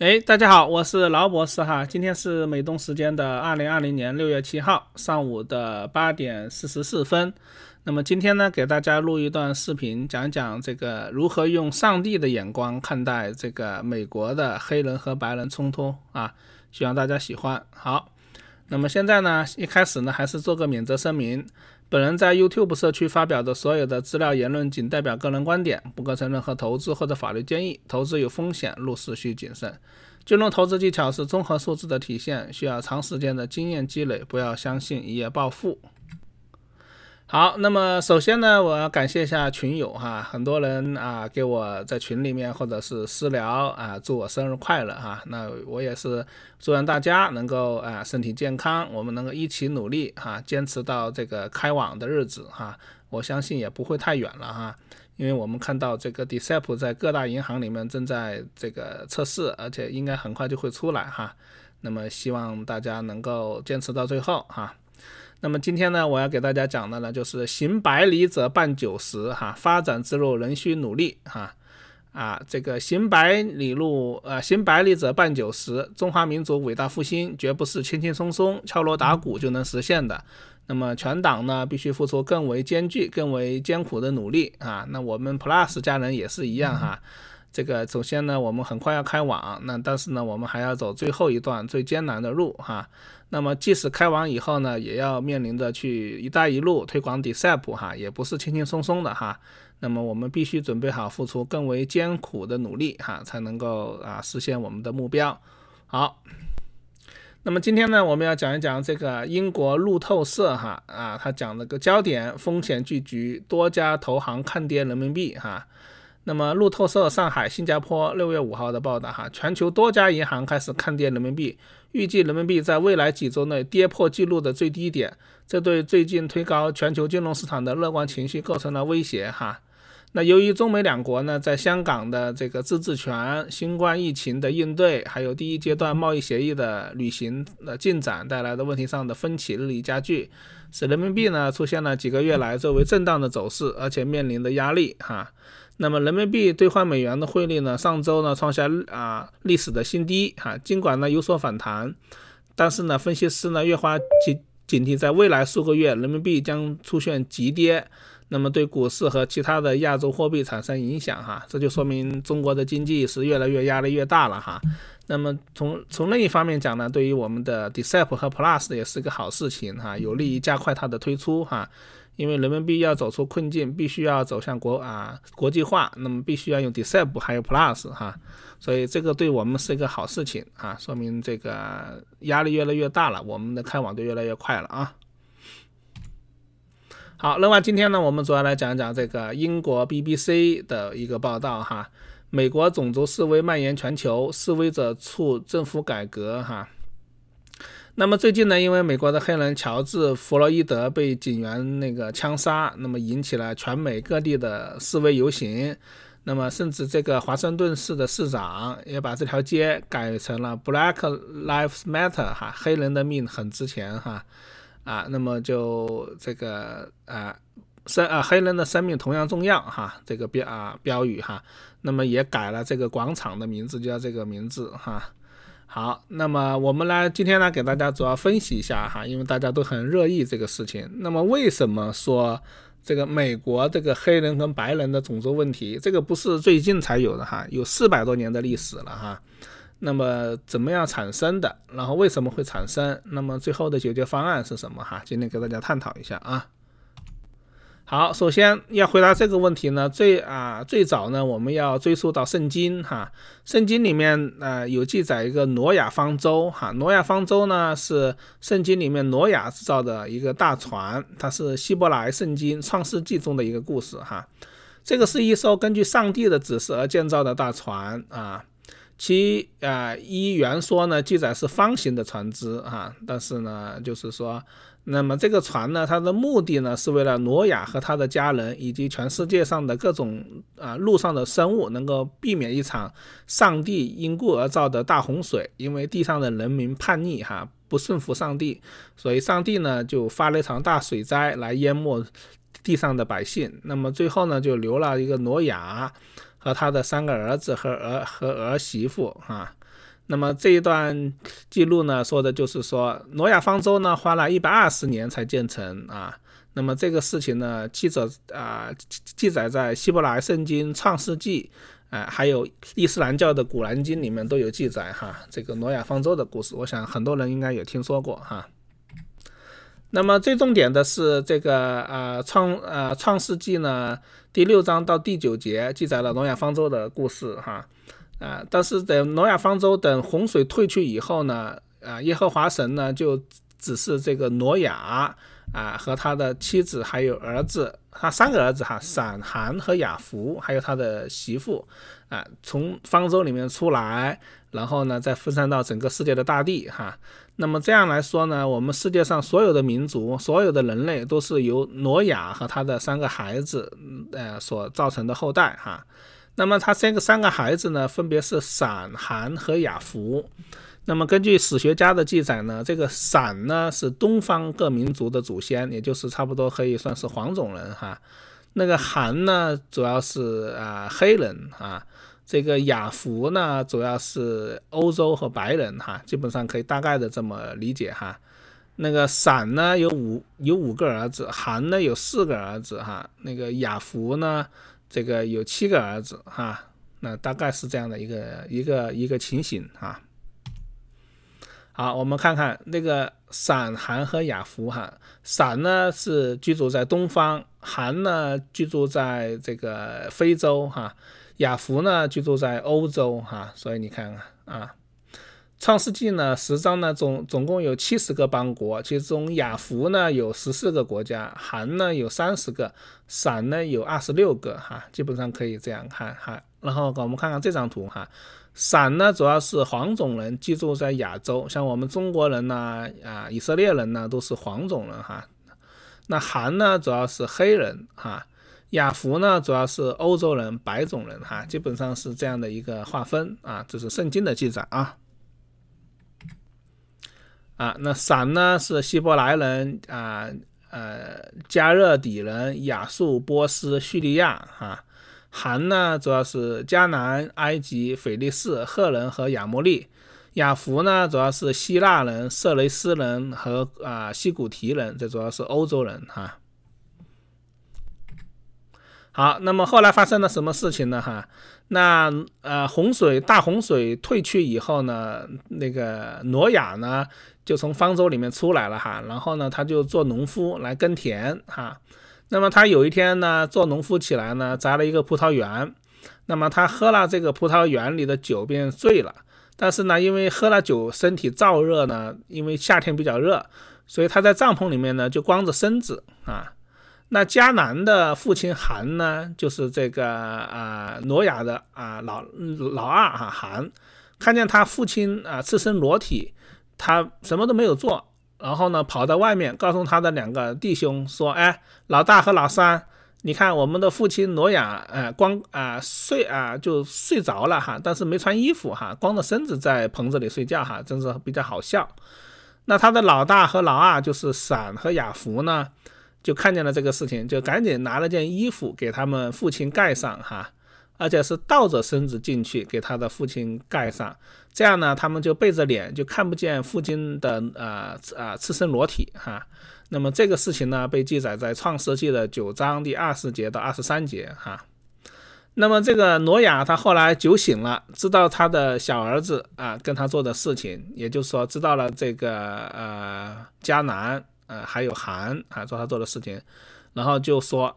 哎，大家好，我是劳博士哈。今天是美东时间的二零二零年六月七号上午的八点四十四分。那么今天呢，给大家录一段视频，讲讲这个如何用上帝的眼光看待这个美国的黑人和白人冲突啊。希望大家喜欢。好，那么现在呢，一开始呢，还是做个免责声明。本人在 YouTube 社区发表的所有的资料言论，仅代表个人观点，不构成任何投资或者法律建议。投资有风险，入市需谨慎。金融投资技巧是综合素质的体现，需要长时间的经验积累。不要相信一夜暴富。好，那么首先呢，我要感谢一下群友哈，很多人啊给我在群里面或者是私聊啊，祝我生日快乐哈。那我也是祝愿大家能够啊身体健康，我们能够一起努力哈，坚持到这个开网的日子哈。我相信也不会太远了哈，因为我们看到这个 d e c e p 在各大银行里面正在这个测试，而且应该很快就会出来哈。那么希望大家能够坚持到最后哈。那么今天呢，我要给大家讲的呢，就是行百里者半九十，哈，发展之路仍需努力，哈，啊，这个行百里路，呃，行百里者半九十，中华民族伟大复兴绝不是轻轻松松、敲锣打鼓就能实现的，那么全党呢，必须付出更为艰巨、更为艰苦的努力，啊，那我们 Plus 家人也是一样，哈。这个首先呢，我们很快要开网，那但是呢，我们还要走最后一段最艰难的路哈。那么即使开网以后呢，也要面临着去“一带一路”推广 d e c e p 哈，也不是轻轻松松的哈。那么我们必须准备好付出更为艰苦的努力哈，才能够啊实现我们的目标。好，那么今天呢，我们要讲一讲这个英国路透社哈啊，他讲了个焦点风险聚集，多家投行看跌人民币哈。那么，路透社上海、新加坡六月五号的报道哈，全球多家银行开始看跌人民币，预计人民币在未来几周内跌破纪录的最低点，这对最近推高全球金融市场的乐观情绪构成了威胁哈。那由于中美两国呢，在香港的这个自治权、新冠疫情的应对，还有第一阶段贸易协议的履行的进展带来的问题上的分歧日益加剧，使人民币呢出现了几个月来最为震荡的走势，而且面临的压力哈。那么人民币兑换美元的汇率呢？上周呢创下啊历史的新低哈，尽管呢有所反弹，但是呢，分析师呢越发警警惕，在未来数个月，人民币将出现急跌，那么对股市和其他的亚洲货币产生影响哈。这就说明中国的经济是越来越压力越大了哈。那么从从另一方面讲呢，对于我们的 Decep 和 Plus 也是个好事情哈，有利于加快它的推出哈。因为人民币要走出困境，必须要走向国啊国际化，那么必须要用 d e c e p t 还有 plus 哈，所以这个对我们是一个好事情啊，说明这个压力越来越大了，我们的开网就越来越快了啊。好，另外今天呢，我们主要来讲讲这个英国 BBC 的一个报道哈，美国种族示威蔓延全球，示威者促政府改革哈。那么最近呢，因为美国的黑人乔治·弗洛伊德被警员那个枪杀，那么引起了全美各地的示威游行，那么甚至这个华盛顿市的市长也把这条街改成了 “Black Lives Matter” 哈，黑人的命很值钱哈，啊，那么就这个啊生啊黑人的生命同样重要哈，这个标啊标语哈，那么也改了这个广场的名字，就叫这个名字哈。好，那么我们来今天呢，给大家主要分析一下哈，因为大家都很热议这个事情。那么为什么说这个美国这个黑人跟白人的种族问题，这个不是最近才有的哈，有四百多年的历史了哈。那么怎么样产生的？然后为什么会产生？那么最后的解决方案是什么哈？今天给大家探讨一下啊。好，首先要回答这个问题呢，最啊最早呢，我们要追溯到圣经哈，圣经里面啊有记载一个挪亚方舟哈，挪亚方舟呢是圣经里面挪亚制造的一个大船，它是希伯来圣经创世纪中的一个故事哈，这个是一艘根据上帝的指示而建造的大船啊。其啊，一原说呢，记载是方形的船只啊，但是呢，就是说，那么这个船呢，它的目的呢，是为了挪亚和他的家人以及全世界上的各种啊陆上的生物，能够避免一场上帝因故而造的大洪水。因为地上的人民叛逆哈，不顺服上帝，所以上帝呢就发了一场大水灾来淹没地上的百姓。那么最后呢，就留了一个挪亚。和他的三个儿子和儿和儿媳妇啊，那么这一段记录呢，说的就是说，挪亚方舟呢，花了一百二十年才建成啊。那么这个事情呢，记者啊记载在希伯来圣经《创世纪，哎，还有伊斯兰教的古兰经里面都有记载哈。这个挪亚方舟的故事，我想很多人应该有听说过哈。那么最重点的是这个啊创啊创世纪呢第六章到第九节记载了诺亚方舟的故事哈啊但是等诺亚方舟等洪水退去以后呢啊耶和华神呢就只是这个挪亚。啊，和他的妻子还有儿子，他三个儿子哈，闪、寒和雅福，还有他的媳妇，啊，从方舟里面出来，然后呢，再分散到整个世界的大地哈。那么这样来说呢，我们世界上所有的民族，所有的人类都是由挪亚和他的三个孩子，呃，所造成的后代哈。那么他三个三个孩子呢，分别是闪、寒和雅福。那么根据史学家的记载呢，这个闪呢是东方各民族的祖先，也就是差不多可以算是黄种人哈。那个韩呢主要是啊黑人啊，这个雅福呢主要是欧洲和白人哈，基本上可以大概的这么理解哈。那个闪呢有五有五个儿子，韩呢有四个儿子哈，那个雅福呢这个有七个儿子哈，那大概是这样的一个一个一个情形哈。好，我们看看那个散韩和雅弗哈。散呢是居住在东方，韩呢居住在这个非洲哈，雅弗呢居住在欧洲哈。所以你看看啊，《创世纪》呢十章呢总总共有七十个邦国，其中雅弗呢有十四个国家，韩呢有三十个，散呢有二十六个哈，基本上可以这样看哈。然后我们看看这张图哈。伞呢，主要是黄种人，居住在亚洲，像我们中国人呢，啊，以色列人呢，都是黄种人哈。那韩呢，主要是黑人哈。雅服呢，主要是欧洲人，白种人哈，基本上是这样的一个划分啊，这是圣经的记载啊。啊，那闪呢是希伯来人啊，呃，加热底人、亚述、波斯、叙利亚哈。韩呢，主要是迦南、埃及、腓力斯、赫人和亚摩利；雅弗呢，主要是希腊人、色雷斯人和啊西古提人，这主要是欧洲人哈。好，那么后来发生了什么事情呢？哈，那呃洪水大洪水退去以后呢，那个挪亚呢就从方舟里面出来了哈，然后呢他就做农夫来耕田哈。那么他有一天呢，做农夫起来呢，摘了一个葡萄园。那么他喝了这个葡萄园里的酒，便醉了。但是呢，因为喝了酒，身体燥热呢，因为夏天比较热，所以他在帐篷里面呢就光着身子啊。那迦南的父亲韩呢，就是这个啊挪亚的啊老老二啊韩，看见他父亲啊赤身裸体，他什么都没有做。然后呢，跑到外面，告诉他的两个弟兄说：“哎，老大和老三，你看我们的父亲挪亚，呃，光啊睡啊就睡着了哈，但是没穿衣服哈，光着身子在棚子里睡觉哈，真是比较好笑。那他的老大和老二就是闪和雅福呢，就看见了这个事情，就赶紧拿了件衣服给他们父亲盖上哈。”而且是倒着身子进去给他的父亲盖上，这样呢，他们就背着脸，就看不见父亲的呃呃赤身裸体哈。那么这个事情呢，被记载在《创世纪》的九章第二十节到二十三节哈。那么这个挪亚他后来酒醒了，知道他的小儿子啊跟他做的事情，也就是说知道了这个呃迦南呃还有韩啊做他做的事情，然后就说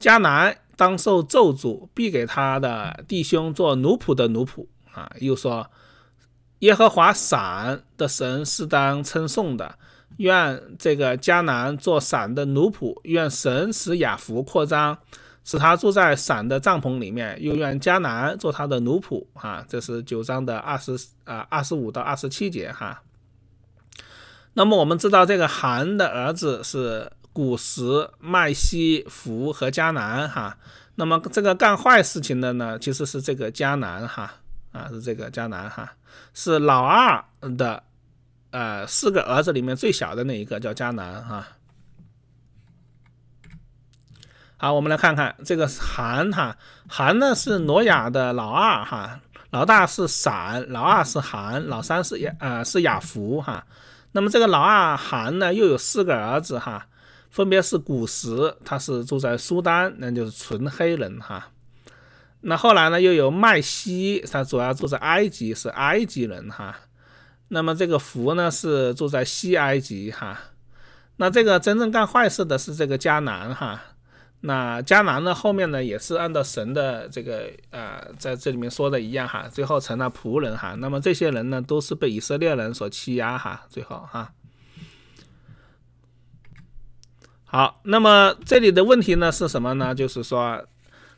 迦南。当受咒诅，必给他的弟兄做奴仆的奴仆啊！又说，耶和华闪的神是当称颂的，愿这个迦南做闪的奴仆，愿神使雅福扩张，使他住在闪的帐篷里面，又愿迦南做他的奴仆。哈，这是九章的二十啊二十五到二十七节哈。那么我们知道，这个韩的儿子是。古时麦西福和迦南哈，那么这个干坏事情的呢，其实是这个迦南哈啊，是这个迦南哈，是老二的，呃，四个儿子里面最小的那一个叫迦南哈。好，我们来看看这个韩哈，韩呢是挪亚的老二哈，老大是闪，老二是韩，老三是亚呃是亚福哈。那么这个老二韩呢，又有四个儿子哈。分别是古时，他是住在苏丹，那就是纯黑人哈。那后来呢，又有麦西，他主要住在埃及，是埃及人哈。那么这个福呢，是住在西埃及哈。那这个真正干坏事的是这个迦南哈。那迦南呢，后面呢也是按照神的这个呃，在这里面说的一样哈，最后成了仆人哈。那么这些人呢，都是被以色列人所欺压哈，最后哈。好，那么这里的问题呢是什么呢？就是说，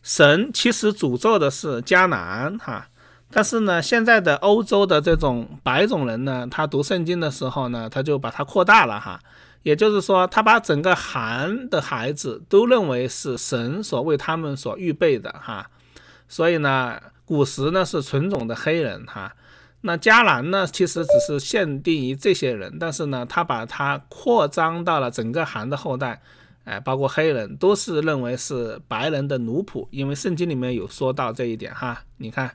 神其实诅咒的是迦南哈，但是呢，现在的欧洲的这种白种人呢，他读圣经的时候呢，他就把它扩大了哈，也就是说，他把整个韩的孩子都认为是神所为他们所预备的哈，所以呢，古时呢是纯种的黑人哈。那迦南呢，其实只是限定于这些人，但是呢，他把它扩张到了整个韩的后代，哎，包括黑人，都是认为是白人的奴仆，因为圣经里面有说到这一点哈。你看，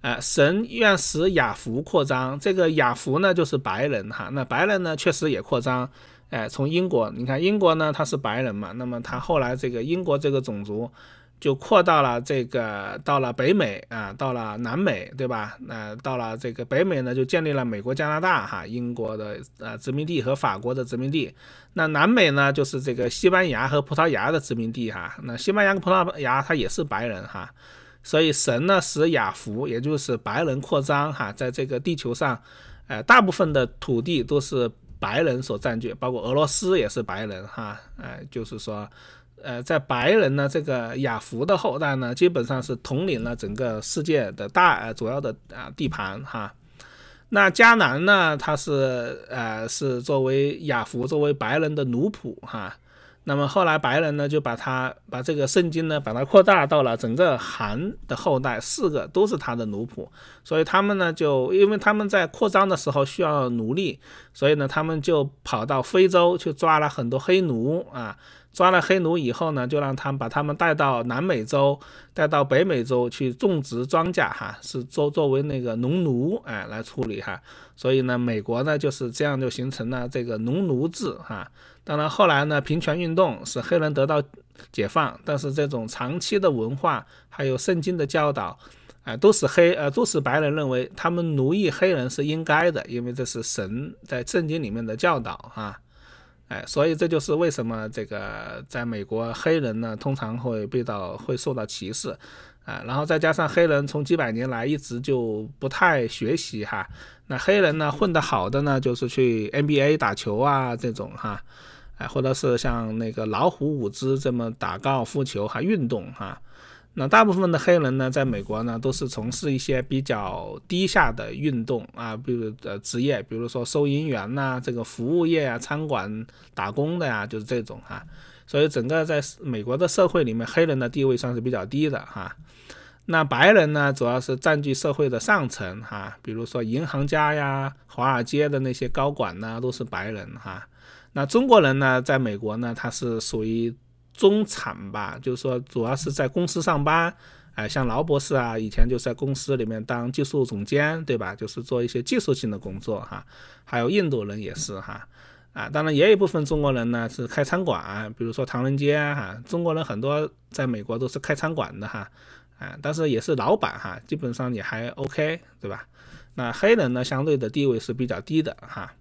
哎，神愿使雅弗扩张，这个雅弗呢就是白人哈，那白人呢确实也扩张，哎，从英国，你看英国呢他是白人嘛，那么他后来这个英国这个种族。就扩到了这个，到了北美啊，到了南美，对吧？那到了这个北美呢，就建立了美国、加拿大、哈英国的呃殖民地和法国的殖民地。那南美呢，就是这个西班牙和葡萄牙的殖民地哈。那西班牙跟葡萄牙它也是白人哈，所以神呢使雅福，也就是白人扩张哈，在这个地球上，呃，大部分的土地都是白人所占据，包括俄罗斯也是白人哈，呃，就是说。呃，在白人呢，这个雅福的后代呢，基本上是统领了整个世界的大呃主要的啊地盘哈。那迦南呢，他是呃是作为雅福作为白人的奴仆哈。那么后来白人呢，就把他把这个圣经呢，把它扩大到了整个韩的后代四个都是他的奴仆。所以他们呢，就因为他们在扩张的时候需要奴隶，所以呢，他们就跑到非洲去抓了很多黑奴啊。抓了黑奴以后呢，就让他们把他们带到南美洲、带到北美洲去种植庄稼，哈，是作作为那个农奴，哎，来处理哈。所以呢，美国呢就是这样就形成了这个农奴制，哈。当然后来呢，平权运动使黑人得到解放，但是这种长期的文化还有圣经的教导，哎，都使黑呃都使白人认为他们奴役黑人是应该的，因为这是神在圣经里面的教导，哈。哎，所以这就是为什么这个在美国黑人呢，通常会被到会受到歧视，啊，然后再加上黑人从几百年来一直就不太学习哈，那黑人呢混得好的呢，就是去 NBA 打球啊这种哈，哎，或者是像那个老虎舞姿这么打高尔夫球还运动哈。那大部分的黑人呢，在美国呢，都是从事一些比较低下的运动啊，比如呃职业，比如说收银员呐，这个服务业啊，餐馆打工的呀，就是这种哈。所以整个在美国的社会里面，黑人的地位算是比较低的哈。那白人呢，主要是占据社会的上层哈，比如说银行家呀、华尔街的那些高管呐，都是白人哈。那中国人呢，在美国呢，他是属于。中产吧，就是说主要是在公司上班，哎，像劳博士啊，以前就在公司里面当技术总监，对吧？就是做一些技术性的工作哈。还有印度人也是哈，啊，当然也有一部分中国人呢是开餐馆，比如说唐人街哈，中国人很多在美国都是开餐馆的哈，啊，但是也是老板哈，基本上也还 OK，对吧？那黑人呢，相对的地位是比较低的哈。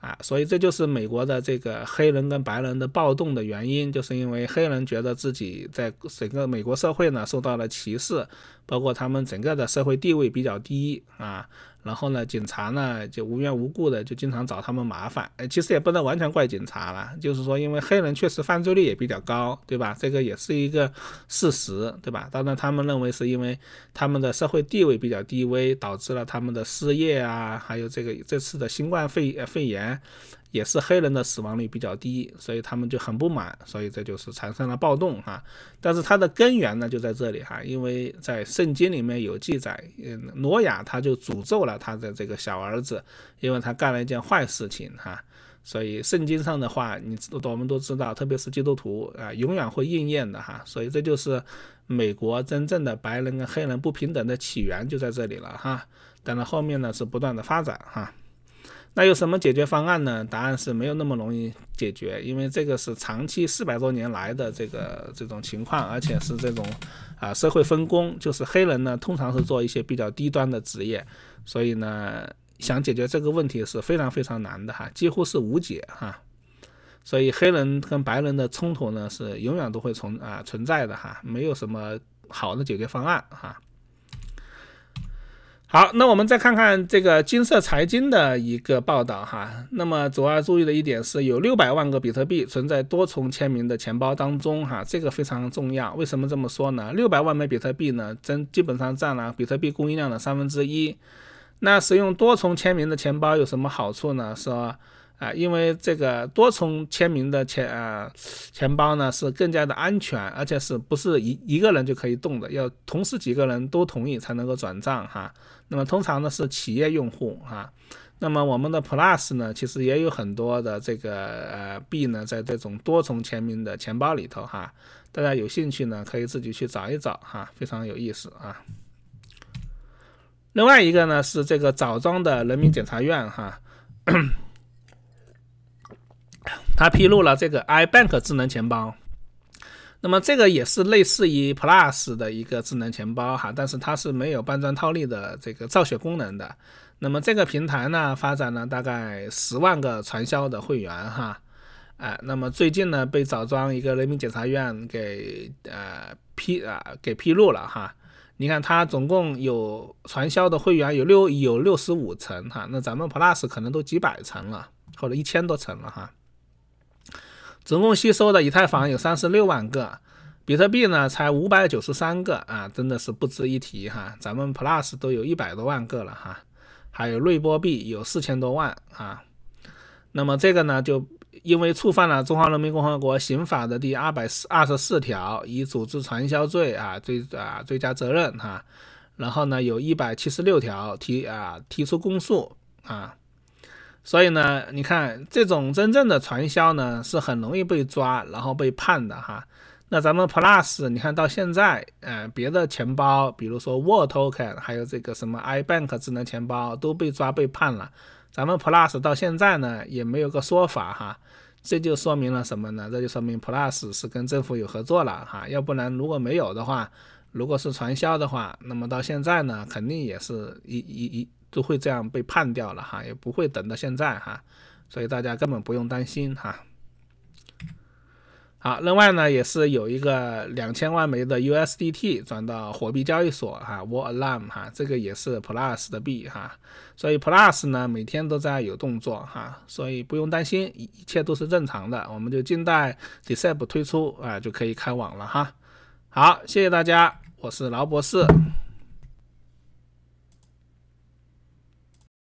啊，所以这就是美国的这个黑人跟白人的暴动的原因，就是因为黑人觉得自己在整个美国社会呢受到了歧视，包括他们整个的社会地位比较低啊。然后呢，警察呢就无缘无故的就经常找他们麻烦，哎，其实也不能完全怪警察了，就是说，因为黑人确实犯罪率也比较高，对吧？这个也是一个事实，对吧？当然，他们认为是因为他们的社会地位比较低微，导致了他们的失业啊，还有这个这次的新冠肺炎。也是黑人的死亡率比较低，所以他们就很不满，所以这就是产生了暴动哈。但是它的根源呢就在这里哈，因为在圣经里面有记载，嗯，挪亚他就诅咒了他的这个小儿子，因为他干了一件坏事情哈。所以圣经上的话，你知道我们都知道，特别是基督徒啊，永远会应验的哈。所以这就是美国真正的白人跟黑人不平等的起源就在这里了哈。但是后面呢是不断的发展哈。那有什么解决方案呢？答案是没有那么容易解决，因为这个是长期四百多年来的这个这种情况，而且是这种啊社会分工，就是黑人呢通常是做一些比较低端的职业，所以呢想解决这个问题是非常非常难的哈，几乎是无解哈。所以黑人跟白人的冲突呢是永远都会存啊存在的哈，没有什么好的解决方案哈。好，那我们再看看这个金色财经的一个报道哈。那么，主要注意的一点是，有六百万个比特币存在多重签名的钱包当中哈，这个非常重要。为什么这么说呢？六百万枚比特币呢，真基本上占了比特币供应量的三分之一。那使用多重签名的钱包有什么好处呢？说。啊，因为这个多重签名的钱啊钱包呢是更加的安全，而且是不是一一个人就可以动的，要同时几个人都同意才能够转账哈。那么通常呢是企业用户哈。那么我们的 Plus 呢，其实也有很多的这个呃币呢，在这种多重签名的钱包里头哈。大家有兴趣呢，可以自己去找一找哈，非常有意思啊。另外一个呢是这个枣庄的人民检察院哈。他披露了这个 iBank 智能钱包，那么这个也是类似于 Plus 的一个智能钱包哈，但是它是没有搬砖套利的这个造血功能的。那么这个平台呢，发展了大概十万个传销的会员哈，哎，那么最近呢被枣庄一个人民检察院给呃批啊给披露了哈。你看它总共有传销的会员有六有六十五层哈，那咱们 Plus 可能都几百层了或者一千多层了哈。总共吸收的以太坊有三十六万个，比特币呢才五百九十三个啊，真的是不值一提哈。咱们 Plus 都有一百多万个了哈，还有瑞波币有四千多万啊。那么这个呢，就因为触犯了《中华人民共和国刑法》的第二百四二十四条，以组织传销罪啊，追啊追加责任哈。然后呢，有一百七十六条提啊提出公诉啊。所以呢，你看这种真正的传销呢，是很容易被抓然后被判的哈。那咱们 Plus，你看到现在，嗯，别的钱包，比如说 w a l k e n 还有这个什么 iBank 智能钱包都被抓被判了，咱们 Plus 到现在呢也没有个说法哈。这就说明了什么呢？这就说明 Plus 是跟政府有合作了哈。要不然如果没有的话，如果是传销的话，那么到现在呢肯定也是一一一。都会这样被判掉了哈，也不会等到现在哈，所以大家根本不用担心哈。好，另外呢，也是有一个两千万枚的 USDT 转到货币交易所哈 w a l a a r m 哈，这个也是 Plus 的币哈，所以 Plus 呢每天都在有动作哈，所以不用担心，一一切都是正常的，我们就静待 d e c e p t 推出啊就可以开网了哈。好，谢谢大家，我是劳博士。